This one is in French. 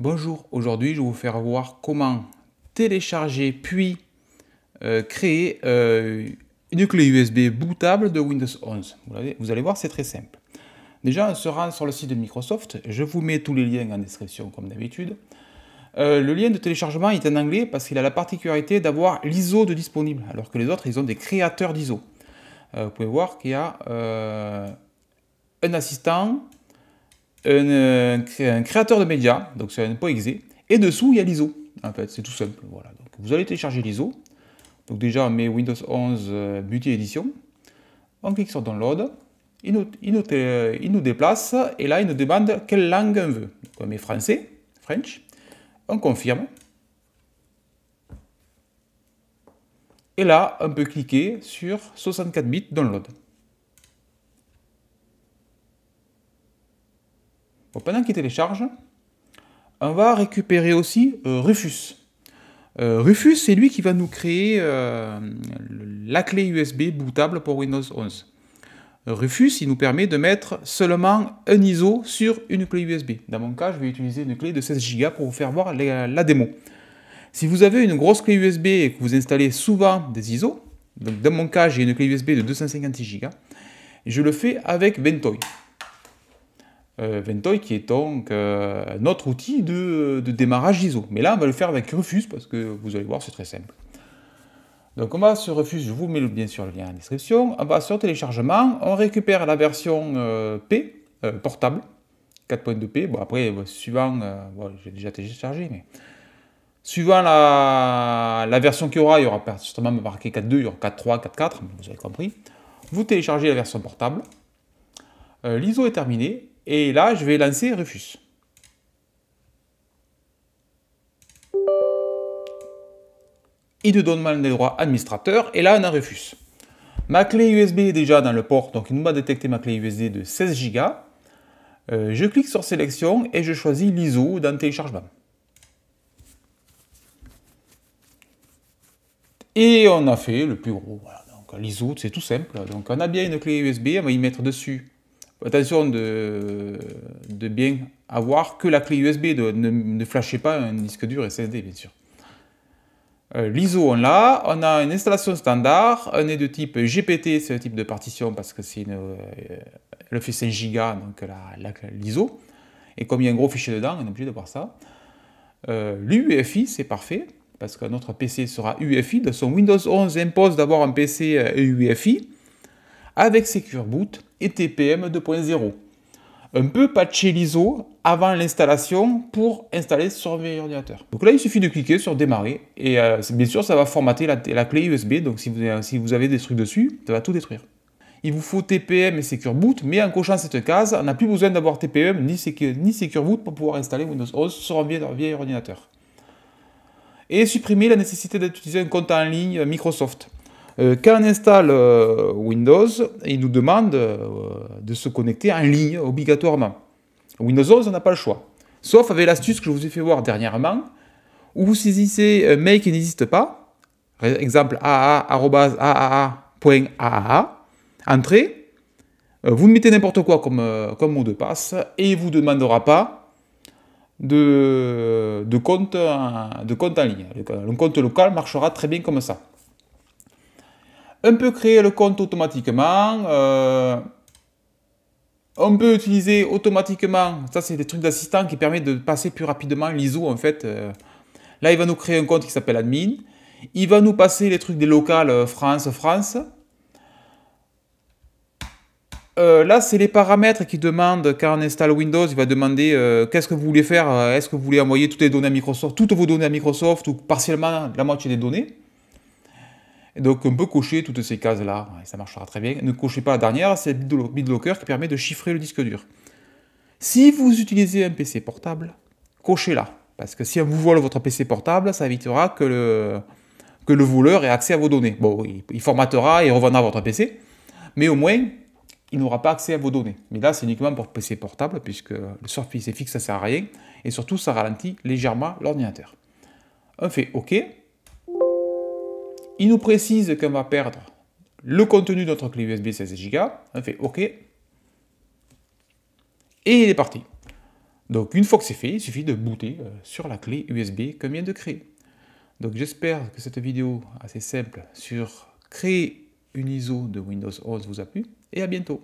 Bonjour, aujourd'hui je vais vous faire voir comment télécharger puis euh, créer euh, une clé USB bootable de Windows 11. Vous, allez voir, c'est très simple. Déjà, on se rend sur le site de Microsoft. Je vous mets tous les liens en description comme d'habitude. Euh, le lien de téléchargement est en anglais parce qu'il a la particularité d'avoir l'ISO de disponible, alors que les autres, ils ont des créateurs d'ISO. vous pouvez voir qu'il y a un assistant, un, créateur de médias, donc c'est un .exe, et dessous, il y a l'ISO. En fait, c'est tout simple. Voilà. Donc, vous allez télécharger l'ISO. Donc déjà, met Windows 11 Beauty Edition. Euh, on clique sur Download. Il nous, il, nous, déplace et là, il nous demande quelle langue on veut. on met français, French. On confirme. Et là, on peut cliquer sur 64 bits download. pendant qu'il télécharge, on va récupérer aussi euh, Rufus. Euh, Rufus, c'est lui qui va nous créer euh, la clé USB bootable pour Windows 11. Rufus, il nous permet de mettre seulement un ISO sur une clé USB. Dans mon cas, je vais utiliser une clé de 16 Go pour vous faire voir la, démo. Si vous avez une grosse clé USB et que vous installez souvent des ISO, donc dans mon cas, j'ai une clé USB de 256 Go, je le fais avec Ventoy. Euh, Ventoy, qui est donc euh, notre outil de, démarrage ISO. Mais là, on va le faire avec Rufus, parce que vous allez voir, c'est très simple. Donc on va sur Refuse, je vous mets bien sûr le lien en description, on va sur téléchargement, on récupère la version euh, P, portable, 4.2P, bon après suivant, j'ai déjà téléchargé, mais suivant la, version qu'il y aura, il y aura certainement marqué 4.2, il y aura 4.3, 4.4, vous avez compris, vous téléchargez la version portable, l'ISO est terminé, et là, je vais lancer Rufus. Il te donne mal des droits administrateurs, et là, on a Rufus. Ma clé USB est déjà dans le port, donc il nous a détecté ma clé USB de 16 Go. Euh, je clique sur sélection et je choisis l'ISO dans téléchargement. Et on a fait le plus gros. Voilà, donc l'ISO, c'est tout simple. Donc on a bien une clé USB, on va y mettre dessus attention de, bien avoir que la clé USB, ne, ne, pas un disque dur SSD bien sûr. Euh, L'ISO on l'a, on a une installation standard, on est de type GPT, c'est le type de partition parce que c'est euh, le 5 Go, donc l'ISO. Et comme il y a un gros fichier dedans, on est obligé de voir ça. Euh, L'UEFI, c'est parfait, parce que notre PC sera UEFI. Son Windows 11 impose d'avoir un PC UEFI. Avec Secure Boot, et TPM 2.0. Un peu patcher l'ISO avant l'installation pour installer sur vieil ordinateur. Donc là, il suffit de cliquer sur démarrer et euh, bien sûr, ça va formater la, clé USB. Donc euh, si vous, avez des trucs dessus, ça va tout détruire. Il vous faut TPM et Secure Boot, mais en cochant cette case, on n'a plus besoin d'avoir TPM ni, Secure, Boot pour pouvoir installer Windows 11 sur un vieil ordinateur. Et supprimer la nécessité d'utiliser un compte en ligne euh, Microsoft. Euh, quand on installe euh, Windows, il nous demande euh, de se connecter en ligne obligatoirement. Windows 11, on n'a pas le choix. Sauf avec l'astuce que je vous ai fait voir dernièrement, où vous saisissez un mail qui n'existe pas, exemple AAA.aAA, entrez, vous mettez n'importe quoi comme, comme mot de passe et il ne vous demandera pas de, de, compte, de compte en ligne. le compte local marchera très bien comme ça. On peut créer le compte automatiquement. Euh, on peut utiliser automatiquement, ça c'est des trucs d'assistant qui permet de passer plus rapidement l'ISO en fait. Euh. là, il va nous créer un compte qui s'appelle admin. Il va nous passer les trucs des locales euh, France, France. là, c'est les paramètres qui demandent, quand on installe Windows, il va demander qu'est-ce que vous voulez faire, est-ce que vous voulez envoyer toutes les données à Microsoft, toutes vos données à Microsoft ou partiellement la moitié des données donc on peut cocher toutes ces cases-là, ça marchera très bien. Ne cochez pas la dernière, c'est le BitLocker qui permet de chiffrer le disque dur. Si vous utilisez un PC portable, cochez-la. Parce que si on vous vole votre PC portable, ça évitera que le, que le voleur ait accès à vos données. Bon, il, formatera et revendra votre PC, mais au moins, il n'aura pas accès à vos données. Mais là, c'est uniquement pour PC portable, puisque le Surface est fixe, ça ne sert à rien. Et surtout, ça ralentit légèrement l'ordinateur. On fait OK il nous précise qu'on va perdre le contenu de notre clé USB 16 Go. On fait OK. Et il est parti. Donc une fois que c'est fait, il suffit de booter euh, sur la clé USB qu'on vient de créer. Donc j'espère que cette vidéo assez simple sur créer une ISO de Windows 11 vous a plu et à bientôt.